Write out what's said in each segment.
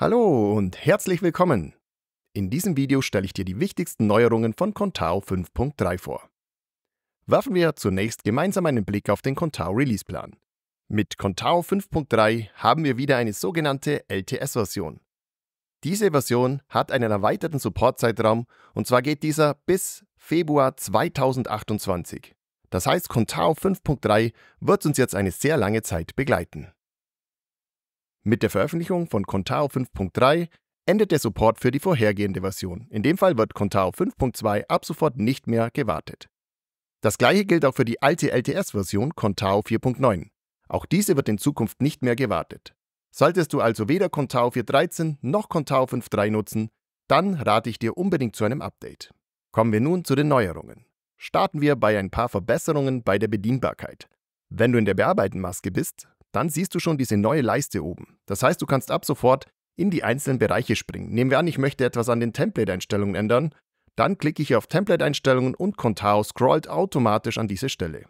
Hallo und herzlich willkommen! In diesem Video stelle ich dir die wichtigsten Neuerungen von Contao 5.3 vor. Werfen wir zunächst gemeinsam einen Blick auf den Contao Release Plan. Mit Contao 5.3 haben wir wieder eine sogenannte LTS-Version. Diese Version hat einen erweiterten Supportzeitraum und zwar geht dieser bis Februar 2028. Das heißt, Contao 5.3 wird uns jetzt eine sehr lange Zeit begleiten. Mit der Veröffentlichung von Contao 5.3 endet der Support für die vorhergehende Version. In dem Fall wird Contao 5.2 ab sofort nicht mehr gewartet. Das gleiche gilt auch für die alte LTS-Version Contao 4.9. Auch diese wird in Zukunft nicht mehr gewartet. Solltest du also weder Contao 4.13 noch Contao 5.3 nutzen, dann rate ich dir unbedingt zu einem Update. Kommen wir nun zu den Neuerungen. Starten wir bei ein paar Verbesserungen bei der Bedienbarkeit. Wenn du in der Bearbeiten-Maske bist, dann siehst du schon diese neue Leiste oben. Das heißt, du kannst ab sofort in die einzelnen Bereiche springen. Nehmen wir an, ich möchte etwas an den Template-Einstellungen ändern, dann klicke ich auf Template-Einstellungen und Contao scrollt automatisch an diese Stelle.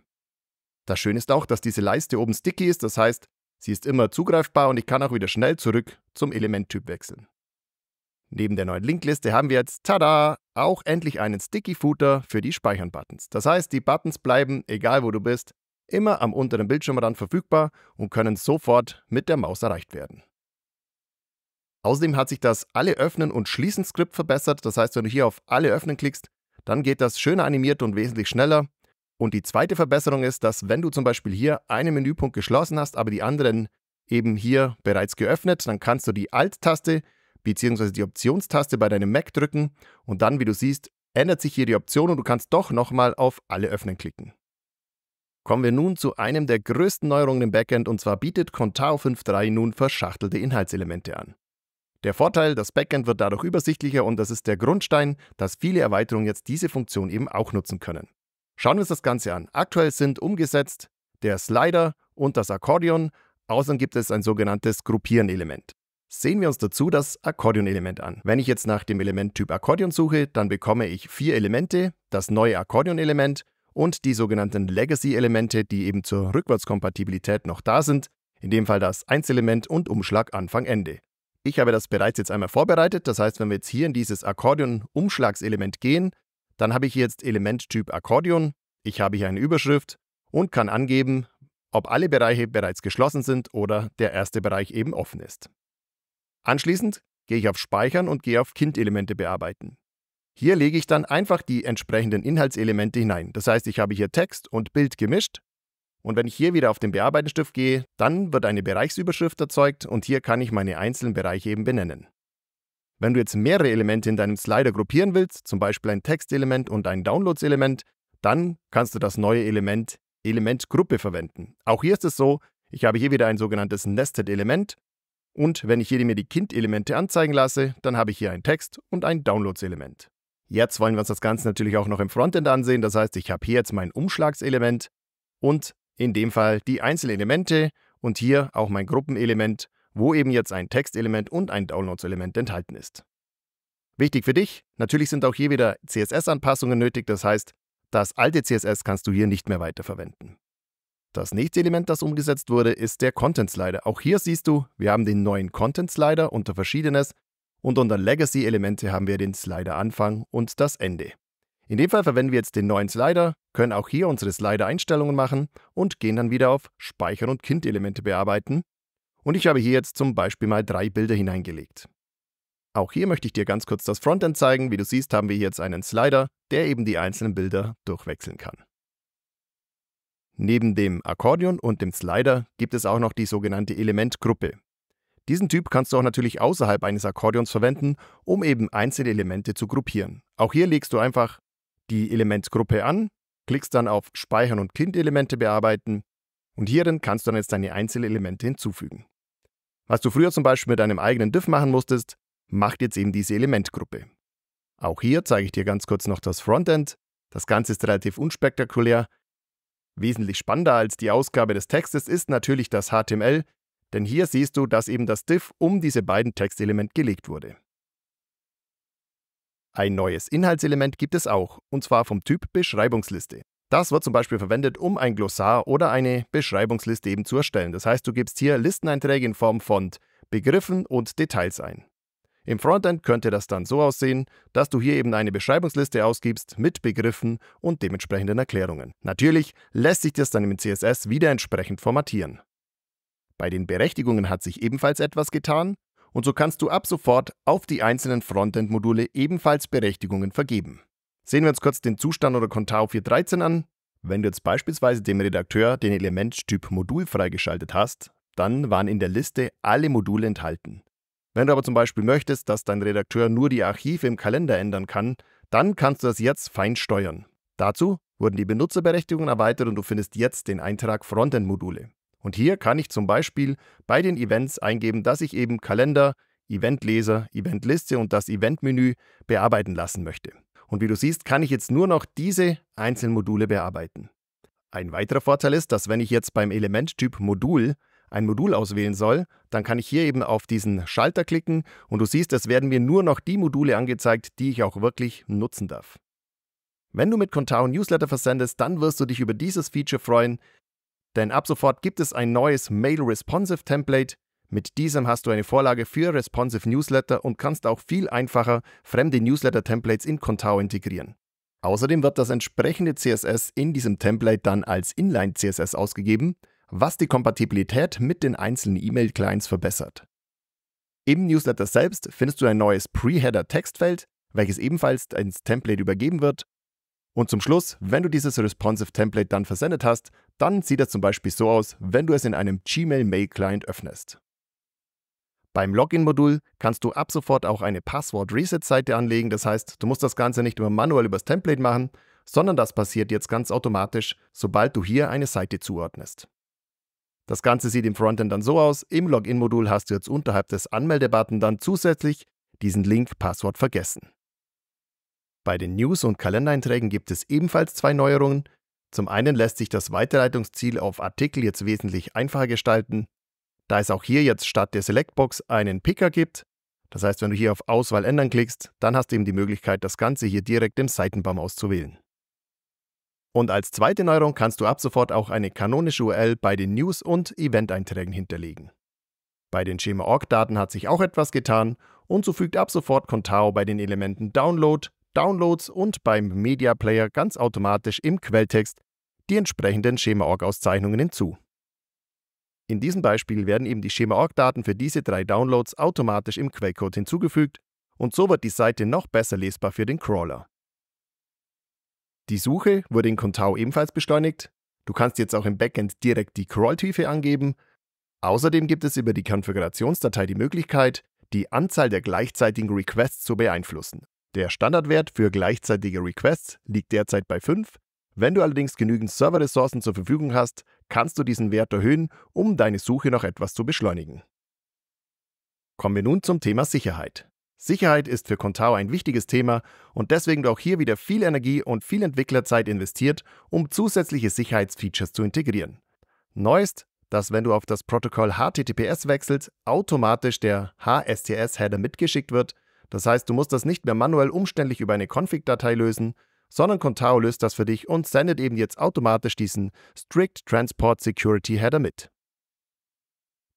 Das Schöne ist auch, dass diese Leiste oben sticky ist, das heißt, sie ist immer zugreifbar und ich kann auch wieder schnell zurück zum Elementtyp wechseln. Neben der neuen Linkliste haben wir jetzt, tada, auch endlich einen Sticky-Footer für die Speichern-Buttons. Das heißt, die Buttons bleiben, egal wo du bist, immer am unteren Bildschirmrand verfügbar und können sofort mit der Maus erreicht werden. Außerdem hat sich das Alle öffnen und schließen Skript verbessert. Das heißt, wenn du hier auf Alle öffnen klickst, dann geht das schöner animiert und wesentlich schneller. Und die zweite Verbesserung ist, dass wenn du zum Beispiel hier einen Menüpunkt geschlossen hast, aber die anderen eben hier bereits geöffnet, dann kannst du die Alt-Taste bzw. die Optionstaste bei deinem Mac drücken und dann, wie du siehst, ändert sich hier die Option und du kannst doch nochmal auf Alle öffnen klicken. Kommen wir nun zu einem der größten Neuerungen im Backend und zwar bietet Contao 5.3 nun verschachtelte Inhaltselemente an. Der Vorteil, das Backend wird dadurch übersichtlicher und das ist der Grundstein, dass viele Erweiterungen jetzt diese Funktion eben auch nutzen können. Schauen wir uns das Ganze an. Aktuell sind umgesetzt der Slider und das Akkordeon, außerdem gibt es ein sogenanntes Gruppieren-Element. Sehen wir uns dazu das Akkordeon-Element an. Wenn ich jetzt nach dem Elementtyp Akkordeon suche, dann bekomme ich vier Elemente, das neue Akkordeon-Element, und die sogenannten Legacy-Elemente, die eben zur Rückwärtskompatibilität noch da sind, in dem Fall das 1-Element und Umschlag Anfang-Ende. Ich habe das bereits jetzt einmal vorbereitet, das heißt, wenn wir jetzt hier in dieses Akkordeon-Umschlagselement gehen, dann habe ich hier jetzt Elementtyp Akkordeon, ich habe hier eine Überschrift und kann angeben, ob alle Bereiche bereits geschlossen sind oder der erste Bereich eben offen ist. Anschließend gehe ich auf Speichern und gehe auf Kind-Elemente bearbeiten. Hier lege ich dann einfach die entsprechenden Inhaltselemente hinein. Das heißt, ich habe hier Text und Bild gemischt. Und wenn ich hier wieder auf den Bearbeitenstift gehe, dann wird eine Bereichsüberschrift erzeugt und hier kann ich meine einzelnen Bereiche eben benennen. Wenn du jetzt mehrere Elemente in deinem Slider gruppieren willst, zum Beispiel ein Textelement und ein Downloads-Element, dann kannst du das neue Element Elementgruppe verwenden. Auch hier ist es so, ich habe hier wieder ein sogenanntes Nested-Element und wenn ich hier mir die Kind-Elemente anzeigen lasse, dann habe ich hier einen Text und ein Downloads-Element. Jetzt wollen wir uns das Ganze natürlich auch noch im Frontend ansehen. Das heißt, ich habe hier jetzt mein Umschlagselement und in dem Fall die Einzelelemente und hier auch mein Gruppenelement, wo eben jetzt ein Textelement und ein Downloadselement enthalten ist. Wichtig für dich, natürlich sind auch hier wieder CSS-Anpassungen nötig, das heißt, das alte CSS kannst du hier nicht mehr weiterverwenden. Das nächste Element, das umgesetzt wurde, ist der Content Slider. Auch hier siehst du, wir haben den neuen Content Slider unter Verschiedenes und unter Legacy-Elemente haben wir den Slider-Anfang und das Ende. In dem Fall verwenden wir jetzt den neuen Slider, können auch hier unsere Slider-Einstellungen machen und gehen dann wieder auf Speichern und Kind-Elemente bearbeiten. Und ich habe hier jetzt zum Beispiel mal drei Bilder hineingelegt. Auch hier möchte ich dir ganz kurz das Frontend zeigen. Wie du siehst, haben wir hier jetzt einen Slider, der eben die einzelnen Bilder durchwechseln kann. Neben dem Akkordeon und dem Slider gibt es auch noch die sogenannte Elementgruppe. Diesen Typ kannst du auch natürlich außerhalb eines Akkordeons verwenden, um eben einzelne Elemente zu gruppieren. Auch hier legst du einfach die Elementgruppe an, klickst dann auf Speichern und Kindelemente bearbeiten und hierin kannst du dann jetzt deine einzelnen Elemente hinzufügen. Was du früher zum Beispiel mit deinem eigenen Diff machen musstest, macht jetzt eben diese Elementgruppe. Auch hier zeige ich dir ganz kurz noch das Frontend. Das Ganze ist relativ unspektakulär. Wesentlich spannender als die Ausgabe des Textes ist natürlich das HTML, denn hier siehst du, dass eben das Div um diese beiden Textelement gelegt wurde. Ein neues Inhaltselement gibt es auch, und zwar vom Typ Beschreibungsliste. Das wird zum Beispiel verwendet, um ein Glossar oder eine Beschreibungsliste eben zu erstellen. Das heißt, du gibst hier Listeneinträge in Form von Begriffen und Details ein. Im Frontend könnte das dann so aussehen, dass du hier eben eine Beschreibungsliste ausgibst mit Begriffen und dementsprechenden Erklärungen. Natürlich lässt sich das dann im CSS wieder entsprechend formatieren. Bei den Berechtigungen hat sich ebenfalls etwas getan und so kannst du ab sofort auf die einzelnen Frontend-Module ebenfalls Berechtigungen vergeben. Sehen wir uns kurz den Zustand oder Kontau 4.13 an. Wenn du jetzt beispielsweise dem Redakteur den Elementtyp Modul freigeschaltet hast, dann waren in der Liste alle Module enthalten. Wenn du aber zum Beispiel möchtest, dass dein Redakteur nur die Archive im Kalender ändern kann, dann kannst du das jetzt fein steuern. Dazu wurden die Benutzerberechtigungen erweitert und du findest jetzt den Eintrag Frontend-Module. Und hier kann ich zum Beispiel bei den Events eingeben, dass ich eben Kalender, Eventleser, Eventliste und das Eventmenü bearbeiten lassen möchte. Und wie du siehst, kann ich jetzt nur noch diese Einzelmodule bearbeiten. Ein weiterer Vorteil ist, dass wenn ich jetzt beim Elementtyp Modul ein Modul auswählen soll, dann kann ich hier eben auf diesen Schalter klicken und du siehst, es werden mir nur noch die Module angezeigt, die ich auch wirklich nutzen darf. Wenn du mit Contao Newsletter versendest, dann wirst du dich über dieses Feature freuen, denn ab sofort gibt es ein neues Mail Responsive Template. Mit diesem hast du eine Vorlage für Responsive Newsletter und kannst auch viel einfacher fremde Newsletter-Templates in Contao integrieren. Außerdem wird das entsprechende CSS in diesem Template dann als Inline-CSS ausgegeben, was die Kompatibilität mit den einzelnen E-Mail-Clients verbessert. Im Newsletter selbst findest du ein neues Preheader textfeld welches ebenfalls ins Template übergeben wird. Und zum Schluss, wenn du dieses Responsive Template dann versendet hast, dann sieht das zum Beispiel so aus, wenn du es in einem Gmail Mail Client öffnest. Beim Login-Modul kannst du ab sofort auch eine Passwort-Reset-Seite anlegen. Das heißt, du musst das Ganze nicht immer manuell übers Template machen, sondern das passiert jetzt ganz automatisch, sobald du hier eine Seite zuordnest. Das Ganze sieht im Frontend dann so aus. Im Login-Modul hast du jetzt unterhalb des Anmeldebutton dann zusätzlich diesen Link Passwort vergessen. Bei den News- und Kalendereinträgen gibt es ebenfalls zwei Neuerungen. Zum einen lässt sich das Weiterleitungsziel auf Artikel jetzt wesentlich einfacher gestalten, da es auch hier jetzt statt der Selectbox einen Picker gibt. Das heißt, wenn du hier auf Auswahl ändern klickst, dann hast du eben die Möglichkeit, das Ganze hier direkt im Seitenbaum auszuwählen. Und als zweite Neuerung kannst du ab sofort auch eine kanonische URL bei den News- und Event-Einträgen hinterlegen. Bei den Schema.org-Daten hat sich auch etwas getan und so fügt ab sofort Contao bei den Elementen Download, Downloads und beim Media Player ganz automatisch im Quelltext die entsprechenden Schema-Org-Auszeichnungen hinzu. In diesem Beispiel werden eben die Schema-Org-Daten für diese drei Downloads automatisch im Quellcode hinzugefügt und so wird die Seite noch besser lesbar für den Crawler. Die Suche wurde in Contao ebenfalls beschleunigt. Du kannst jetzt auch im Backend direkt die Crawl-Tiefe angeben. Außerdem gibt es über die Konfigurationsdatei die Möglichkeit, die Anzahl der gleichzeitigen Requests zu beeinflussen. Der Standardwert für gleichzeitige Requests liegt derzeit bei 5. Wenn du allerdings genügend Serverressourcen zur Verfügung hast, kannst du diesen Wert erhöhen, um deine Suche noch etwas zu beschleunigen. Kommen wir nun zum Thema Sicherheit. Sicherheit ist für Contao ein wichtiges Thema und deswegen wird auch hier wieder viel Energie und viel Entwicklerzeit investiert, um zusätzliche Sicherheitsfeatures zu integrieren. Neu ist, dass wenn du auf das Protokoll HTTPS wechselst, automatisch der HSTS-Header mitgeschickt wird, das heißt, du musst das nicht mehr manuell umständlich über eine Config-Datei lösen, sondern Contao löst das für dich und sendet eben jetzt automatisch diesen Strict Transport Security Header mit.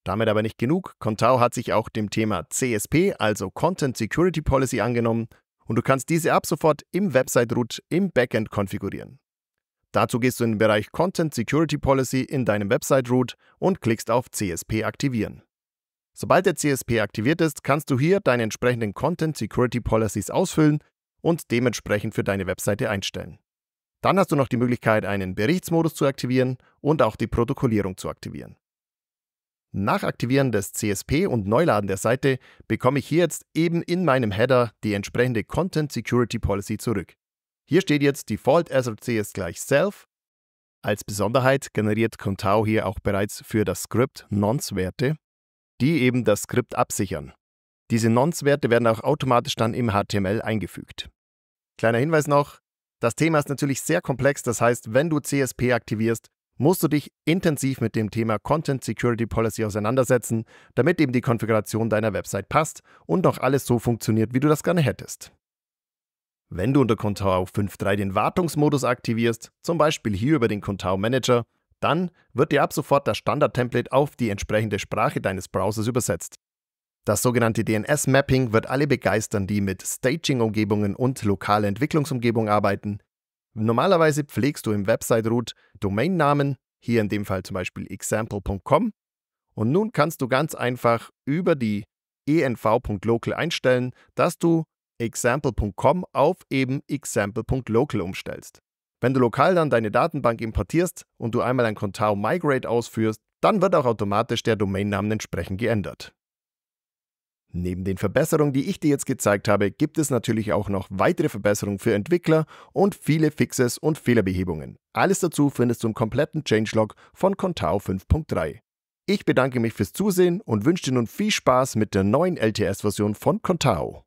Damit aber nicht genug, Contao hat sich auch dem Thema CSP, also Content Security Policy, angenommen und du kannst diese ab sofort im Website-Root im Backend konfigurieren. Dazu gehst du in den Bereich Content Security Policy in deinem Website-Root und klickst auf CSP aktivieren. Sobald der CSP aktiviert ist, kannst du hier deine entsprechenden Content Security Policies ausfüllen und dementsprechend für deine Webseite einstellen. Dann hast du noch die Möglichkeit, einen Berichtsmodus zu aktivieren und auch die Protokollierung zu aktivieren. Nach Aktivieren des CSP und Neuladen der Seite bekomme ich hier jetzt eben in meinem Header die entsprechende Content Security Policy zurück. Hier steht jetzt Default SRC ist gleich Self. Als Besonderheit generiert Contao hier auch bereits für das Skript Nonce-Werte, die eben das Skript absichern. Diese Nonce-Werte werden auch automatisch dann im HTML eingefügt. Kleiner Hinweis noch, das Thema ist natürlich sehr komplex, das heißt, wenn du CSP aktivierst, musst du dich intensiv mit dem Thema Content Security Policy auseinandersetzen, damit eben die Konfiguration deiner Website passt und noch alles so funktioniert, wie du das gerne hättest. Wenn du unter Contao 5.3 den Wartungsmodus aktivierst, zum Beispiel hier über den Contao Manager, dann wird dir ab sofort das Standard-Template auf die entsprechende Sprache deines Browsers übersetzt. Das sogenannte DNS-Mapping wird alle begeistern, die mit Staging-Umgebungen und lokale Entwicklungsumgebung arbeiten. Normalerweise pflegst du im Website-Root Domainnamen, hier in dem Fall zum Beispiel example.com, und nun kannst du ganz einfach über die env.local einstellen, dass du example.com auf eben example.local umstellst. Wenn du lokal dann deine Datenbank importierst und du einmal ein Contao Migrate ausführst, dann wird auch automatisch der Domainnamen entsprechend geändert. Neben den Verbesserungen, die ich dir jetzt gezeigt habe, gibt es natürlich auch noch weitere Verbesserungen für Entwickler und viele Fixes und Fehlerbehebungen. Alles dazu findest du im kompletten Changelog von Contao 5.3. Ich bedanke mich fürs Zusehen und wünsche dir nun viel Spaß mit der neuen LTS-Version von Contao.